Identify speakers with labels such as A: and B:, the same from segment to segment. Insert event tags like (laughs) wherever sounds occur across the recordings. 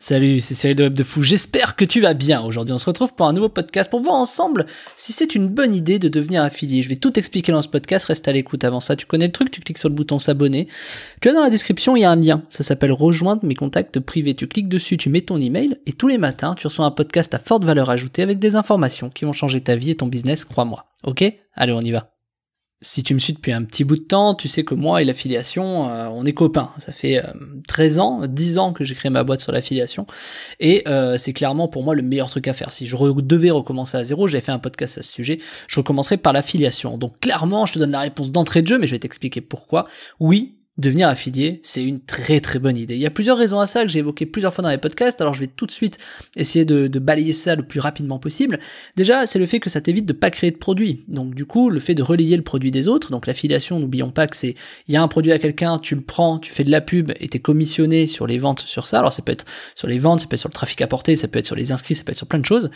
A: Salut, c'est Cyril de Web de Fou. J'espère que tu vas bien. Aujourd'hui, on se retrouve pour un nouveau podcast pour voir ensemble si c'est une bonne idée de devenir affilié. Je vais tout expliquer dans ce podcast. Reste à l'écoute. Avant ça, tu connais le truc. Tu cliques sur le bouton s'abonner. Tu as dans la description, il y a un lien. Ça s'appelle rejoindre mes contacts privés. Tu cliques dessus, tu mets ton email et tous les matins, tu reçois un podcast à forte valeur ajoutée avec des informations qui vont changer ta vie et ton business. Crois-moi. Ok? Allez, on y va si tu me suis depuis un petit bout de temps, tu sais que moi et l'affiliation, euh, on est copains. Ça fait 13 euh, ans, 10 ans que j'ai créé ma boîte sur l'affiliation. Et euh, c'est clairement pour moi le meilleur truc à faire. Si je devais recommencer à zéro, j'avais fait un podcast à ce sujet, je recommencerais par l'affiliation. Donc clairement, je te donne la réponse d'entrée de jeu, mais je vais t'expliquer pourquoi. Oui, Devenir affilié, c'est une très très bonne idée. Il y a plusieurs raisons à ça que j'ai évoqué plusieurs fois dans les podcasts, alors je vais tout de suite essayer de, balayer ça le plus rapidement possible. Déjà, c'est le fait que ça t'évite de pas créer de produit. Donc du coup, le fait de relayer le produit des autres, donc l'affiliation, n'oublions pas que c'est, il y a un produit à quelqu'un, tu le prends, tu fais de la pub et t'es commissionné sur les ventes sur ça. Alors ça peut être sur les ventes, ça peut être sur le trafic apporté, ça peut être sur les inscrits, ça peut être sur plein de choses.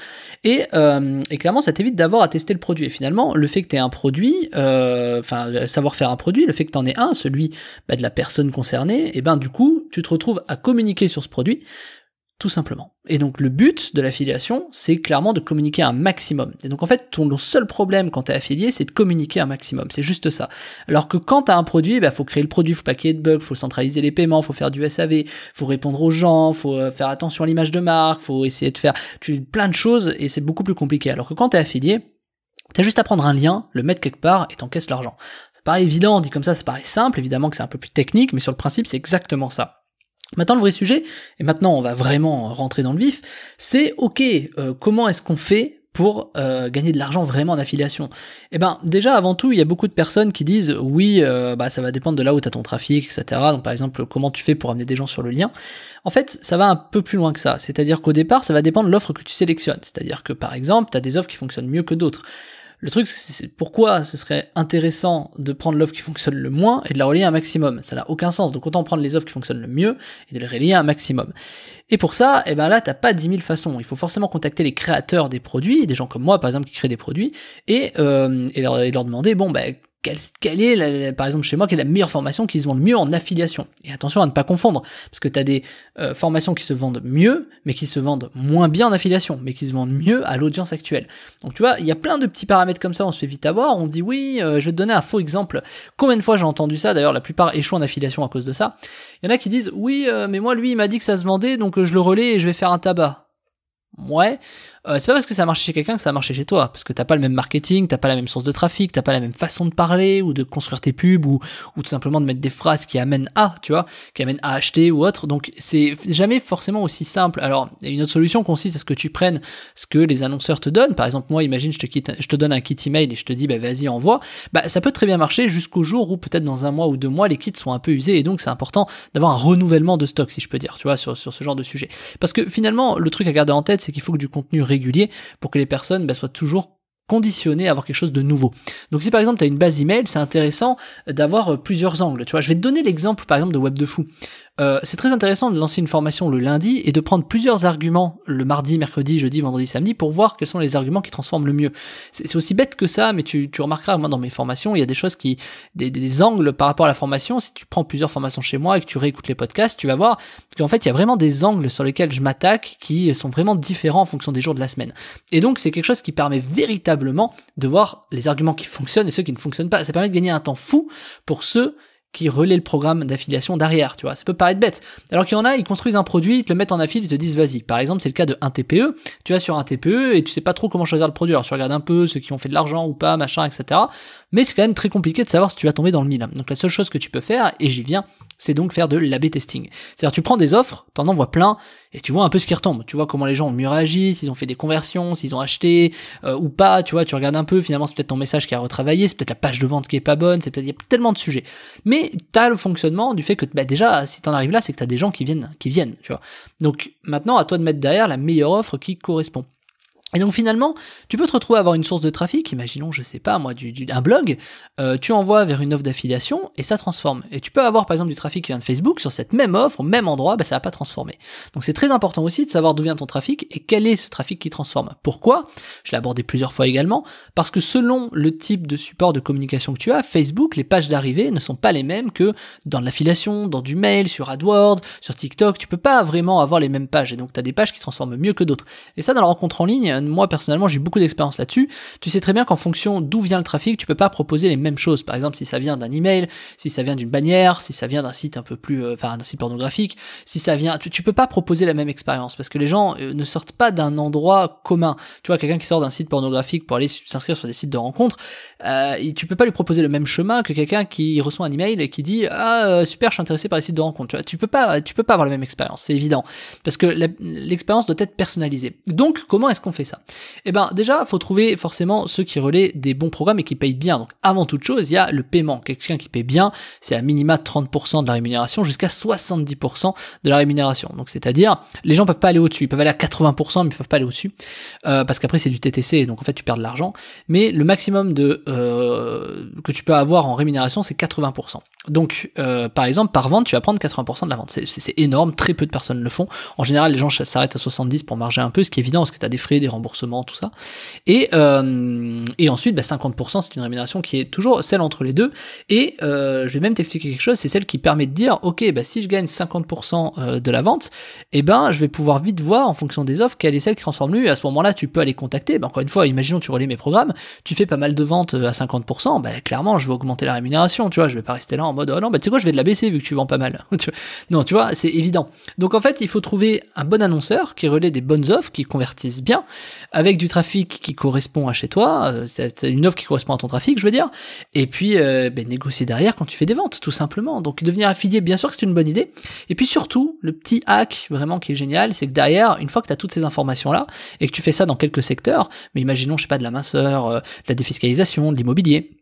A: Euh, et, clairement, ça t'évite d'avoir à tester le produit. Et finalement, le fait que t'aies un produit, euh, enfin savoir faire un produit, le fait que tu en aies un, celui... Bah, bah, de la personne concernée, et ben du coup, tu te retrouves à communiquer sur ce produit, tout simplement. Et donc le but de l'affiliation, c'est clairement de communiquer un maximum. Et donc en fait, ton seul problème quand t'es affilié, c'est de communiquer un maximum. C'est juste ça. Alors que quand t'as un produit, il bah, faut créer le produit, faut pas de bugs, faut centraliser les paiements, faut faire du SAV, faut répondre aux gens, faut euh, faire attention à l'image de marque, faut essayer de faire tu, plein de choses et c'est beaucoup plus compliqué. Alors que quand t'es affilié, T'as juste à prendre un lien, le mettre quelque part et t'encaisses l'argent. Pas évident, dit comme ça, ça paraît simple, évidemment que c'est un peu plus technique, mais sur le principe, c'est exactement ça. Maintenant, le vrai sujet, et maintenant on va vraiment rentrer dans le vif, c'est ok, euh, comment est-ce qu'on fait pour euh, gagner de l'argent vraiment en affiliation Eh ben déjà avant tout, il y a beaucoup de personnes qui disent oui, euh, bah ça va dépendre de là où tu as ton trafic, etc. Donc par exemple, comment tu fais pour amener des gens sur le lien En fait, ça va un peu plus loin que ça. C'est-à-dire qu'au départ, ça va dépendre de l'offre que tu sélectionnes. C'est-à-dire que par exemple, tu as des offres qui fonctionnent mieux que d'autres. Le truc, c'est pourquoi ce serait intéressant de prendre l'offre qui fonctionne le moins et de la relier un maximum. Ça n'a aucun sens. Donc autant prendre les offres qui fonctionnent le mieux et de les relier un maximum. Et pour ça, eh ben là, t'as pas 10 000 façons. Il faut forcément contacter les créateurs des produits, des gens comme moi par exemple qui créent des produits, et, euh, et, leur, et leur, demander, bon, ben, quelle, est, par exemple chez moi, quelle est la meilleure formation qui se vend mieux en affiliation Et attention à ne pas confondre, parce que tu as des euh, formations qui se vendent mieux, mais qui se vendent moins bien en affiliation, mais qui se vendent mieux à l'audience actuelle. Donc tu vois, il y a plein de petits paramètres comme ça, on se fait vite avoir, on dit oui, euh, je vais te donner un faux exemple. Combien de fois j'ai entendu ça D'ailleurs, la plupart échouent en affiliation à cause de ça. Il y en a qui disent oui, euh, mais moi, lui, il m'a dit que ça se vendait, donc je le relais et je vais faire un tabac. Ouais, euh, c'est pas parce que ça a marché chez quelqu'un que ça a marché chez toi, parce que t'as pas le même marketing, t'as pas la même source de trafic, t'as pas la même façon de parler ou de construire tes pubs ou, ou tout simplement de mettre des phrases qui amènent à, tu vois, qui amènent à acheter ou autre. Donc c'est jamais forcément aussi simple. Alors une autre solution consiste à ce que tu prennes ce que les annonceurs te donnent. Par exemple, moi, imagine, je te, je te donne un kit email et je te dis, bah vas-y, envoie. Bah ça peut très bien marcher jusqu'au jour où peut-être dans un mois ou deux mois, les kits sont un peu usés et donc c'est important d'avoir un renouvellement de stock, si je peux dire, tu vois, sur ce genre de sujet. Parce que finalement, le truc à garder en tête, c'est qu'il faut que du contenu régulier pour que les personnes bah, soient toujours conditionnées à avoir quelque chose de nouveau. Donc si par exemple tu as une base email, c'est intéressant euh, d'avoir euh, plusieurs angles. Tu vois, je vais te donner l'exemple par exemple de Web de fou. Euh, c'est très intéressant de lancer une formation le lundi et de prendre plusieurs arguments le mardi, mercredi, jeudi, vendredi, samedi pour voir quels sont les arguments qui transforment le mieux. C'est aussi bête que ça, mais tu, remarqueras, moi dans mes formations, il y a des choses qui, des, des, angles par rapport à la formation. Si tu prends plusieurs formations chez moi et que tu réécoutes les podcasts, tu vas voir qu'en fait il y a vraiment des angles sur lesquels je m'attaque qui sont vraiment différents en fonction des jours de la semaine. Et donc c'est quelque chose qui permet véritablement de voir les arguments qui fonctionnent et ceux qui ne fonctionnent pas. Ça permet de gagner un temps fou pour ceux qui relaie le programme d'affiliation derrière, tu vois. Ça peut paraître bête. Alors qu'il y en a, ils construisent un produit, ils te le mettent en affiliation, ils te disent vas-y. Par exemple, c'est le cas de un TPE. Tu vas sur un TPE et tu sais pas trop comment choisir le produit. Alors tu regardes un peu ceux qui ont fait de l'argent ou pas, machin, etc. Mais c'est quand même très compliqué de savoir si tu vas tomber dans le mille. Donc la seule chose que tu peux faire, et j'y viens, c'est donc faire de l'AB testing. C'est-à-dire tu prends des offres, t'en envoies plein, et tu vois un peu ce qui retombe. Tu vois comment les gens ont mieux réagi, s'ils ont fait des conversions, s'ils ont acheté euh, ou pas, tu vois, tu regardes un peu, finalement c'est peut-être ton message qui a retravaillé, c'est peut-être la page de vente qui est pas bonne, c'est peut-être, il y a tellement de sujets t'as le fonctionnement du fait que bah, déjà, si tu en arrives là, c'est que tu as des gens qui viennent, qui viennent, tu vois. Donc maintenant, à toi de mettre derrière la meilleure offre qui correspond. Et donc finalement, tu peux te retrouver à avoir une source de trafic, imaginons, je sais pas moi, du, un blog, euh, tu envoies vers une offre d'affiliation et ça transforme. Et tu peux avoir par exemple du trafic qui vient de Facebook sur cette même offre, au même endroit, ça bah, ça va pas transformer. Donc c'est très important aussi de savoir d'où vient ton trafic et quel est ce trafic qui transforme. Pourquoi Je l'ai abordé plusieurs fois également, parce que selon le type de support de communication que tu as, Facebook, les pages d'arrivée ne sont pas les mêmes que dans l'affiliation, dans du mail, sur AdWords, sur TikTok, tu peux pas vraiment avoir les mêmes pages et donc tu as des pages qui transforment mieux que d'autres. Et ça dans la rencontre en ligne, moi personnellement j'ai beaucoup d'expérience là-dessus, tu sais très bien qu'en fonction d'où vient le trafic, tu peux pas proposer les mêmes choses. Par exemple, si ça vient d'un email, si ça vient d'une bannière, si ça vient d'un site un peu plus, euh, enfin d'un site pornographique, si ça vient, tu, tu peux pas proposer la même expérience parce que les gens euh, ne sortent pas d'un endroit commun. Tu vois, quelqu'un qui sort d'un site pornographique pour aller s'inscrire sur des sites de rencontres, euh, tu peux pas lui proposer le même chemin que quelqu'un qui reçoit un email et qui dit ah euh, super, je suis intéressé par les sites de rencontres. Tu vois, tu peux pas, tu peux pas avoir la même expérience, c'est évident parce que l'expérience doit être personnalisée. Donc comment est-ce qu'on fait ça et Eh ben déjà, faut trouver forcément ceux qui relaient des bons programmes et qui payent bien. Donc avant toute chose, il y a le paiement. Quelqu'un qui paye bien, c'est à minima 30% de la rémunération jusqu'à 70% de la rémunération. Donc c'est-à-dire, les gens peuvent pas aller au-dessus. Ils peuvent aller à 80%, mais ils peuvent pas aller au-dessus. Euh, parce qu'après, c'est du TTC, donc en fait, tu perds de l'argent. Mais le maximum de, euh, que tu peux avoir en rémunération, c'est 80%. Donc, euh, par exemple, par vente, tu vas prendre 80% de la vente. C'est énorme, très peu de personnes le font. En général, les gens s'arrêtent à 70 pour marger un peu, ce qui est évident parce que tu as des frais, des remboursements, tout ça. Et, euh, ensuite, 50%, bah, c'est une rémunération qui est toujours celle entre les deux. Et euh, je vais même t'expliquer quelque chose, c'est celle qui permet de dire, ok, bah, si je gagne 50% de la vente, eh ben, je vais pouvoir vite voir en fonction des offres quelle est celle qui transforme lui. À ce moment-là, tu peux aller contacter. Bah, encore une fois, imaginons tu relais mes programmes, tu fais pas mal de ventes à 50%, bah, clairement, je vais augmenter la rémunération, tu vois, je vais pas rester là en mode oh non, bah tu sais quoi, je vais de la baisser vu que tu vends pas mal. (laughs) non, tu vois, c'est évident. Donc en fait, il faut trouver un bon annonceur qui relaie des bonnes offres, qui convertissent bien, avec du trafic qui correspond à chez toi, euh, c'est une offre qui correspond à ton trafic, je veux dire, et puis euh, ben, négocier derrière quand tu fais des ventes, tout simplement. Donc devenir affilié, bien sûr que c'est une bonne idée. Et puis surtout, le petit hack vraiment qui est génial, c'est que derrière, une fois que tu as toutes ces informations-là, et que tu fais ça dans quelques secteurs, mais imaginons, je sais pas, de la minceur, euh, de la défiscalisation, de l'immobilier,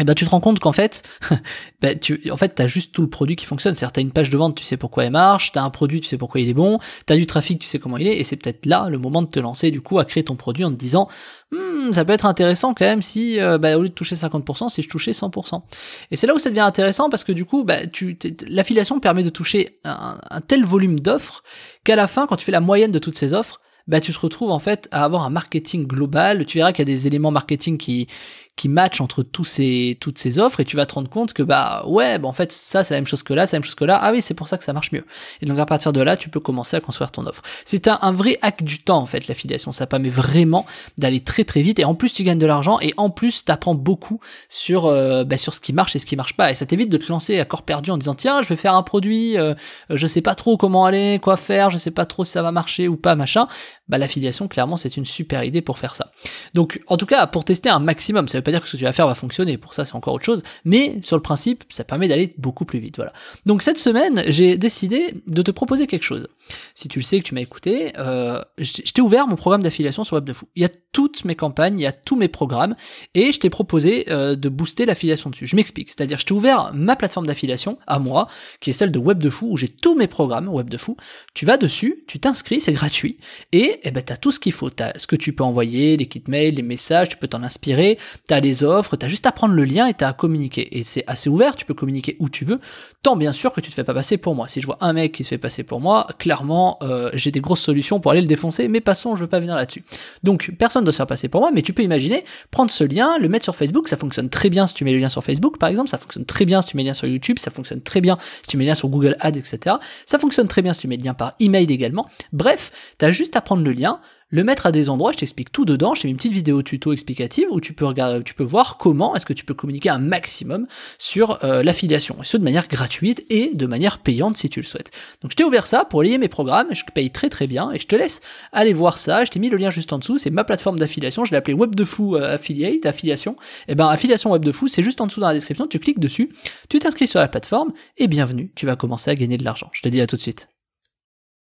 A: eh ben tu te rends compte qu'en fait, (laughs) ben, tu, en fait, t'as juste tout le produit qui fonctionne. C'est-à-dire, t'as une page de vente, tu sais pourquoi elle marche, t'as un produit, tu sais pourquoi il est bon, t'as du trafic, tu sais comment il est, et c'est peut-être là le moment de te lancer du coup à créer ton produit en te disant, hmm, ça peut être intéressant quand même si, euh, bah, au lieu de toucher 50%, si je touchais 100%. Et c'est là où ça devient intéressant parce que du coup, ben, tu, l'affiliation permet de toucher un, tel volume d'offres qu'à la fin, quand tu fais la moyenne de toutes ces offres, bah, tu te retrouves en fait à avoir un marketing global. Tu verras qu'il y a des éléments marketing qui, qui match entre tous ces, toutes ces offres et tu vas te rendre compte que bah ouais, bah, en fait ça c'est la même chose que là, c'est la même chose que là, ah oui c'est pour ça que ça marche mieux. Et donc à partir de là, tu peux commencer à construire ton offre. C'est un, vrai hack du temps en fait l'affiliation, ça permet vraiment d'aller très très vite et en plus tu gagnes de l'argent et en plus tu apprends beaucoup sur, euh, bah, sur ce qui marche et ce qui marche pas et ça t'évite de te lancer à corps perdu en disant tiens je vais faire un produit, euh, je sais pas trop comment aller, quoi faire, je sais pas trop si ça va marcher ou pas machin. Bah l'affiliation clairement c'est une super idée pour faire ça. Donc en tout cas pour tester un maximum, ça pas dire que ce que tu vas faire va fonctionner, pour ça c'est encore autre chose, mais sur le principe, ça permet d'aller beaucoup plus vite, voilà. Donc cette semaine, j'ai décidé de te proposer quelque chose si tu le sais que tu m'as écouté, euh, je t'ai ouvert mon programme d'affiliation sur Web de Fou. Il y a toutes mes campagnes, il y a tous mes programmes, et je t'ai proposé euh, de booster l'affiliation dessus. Je m'explique, c'est-à-dire je t'ai ouvert ma plateforme d'affiliation à moi, qui est celle de Web de Fou, où j'ai tous mes programmes Web de Fou. Tu vas dessus, tu t'inscris, c'est gratuit, et eh ben t'as tout ce qu'il faut. T'as ce que tu peux envoyer, les kits mails, les messages, tu peux t'en inspirer, tu as les offres, tu as juste à prendre le lien et t'as à communiquer. Et c'est assez ouvert, tu peux communiquer où tu veux, tant bien sûr que tu te fais pas passer pour moi. Si je vois un mec qui se fait passer pour moi, clairement clairement, euh, j'ai des grosses solutions pour aller le défoncer, mais passons, je veux pas venir là-dessus. Donc, personne ne doit se faire passer pour moi, mais tu peux imaginer prendre ce lien, le mettre sur Facebook, ça fonctionne très bien si tu mets le lien sur Facebook, par exemple, ça fonctionne très bien si tu mets le lien sur YouTube, ça fonctionne très bien si tu mets le lien sur Google Ads, etc. Ça fonctionne très bien si tu mets le lien par email également. Bref, tu as juste à prendre le lien, le mettre à des endroits, je t'explique tout dedans, j'ai mis une petite vidéo tuto explicative où tu peux, regarder, tu peux voir comment est-ce que tu peux communiquer un maximum sur euh, l'affiliation, et ce de manière gratuite et de manière payante si tu le souhaites. Donc je t'ai ouvert ça pour lier mes programmes, je paye très très bien, et je te laisse aller voir ça, je t'ai mis le lien juste en dessous, c'est ma plateforme d'affiliation, je l'ai appelé Web de Fou euh, Affiliate, affiliation, et eh ben affiliation Web de Fou, c'est juste en dessous dans la description, tu cliques dessus, tu t'inscris sur la plateforme, et bienvenue, tu vas commencer à gagner de l'argent. Je te dis à tout de suite.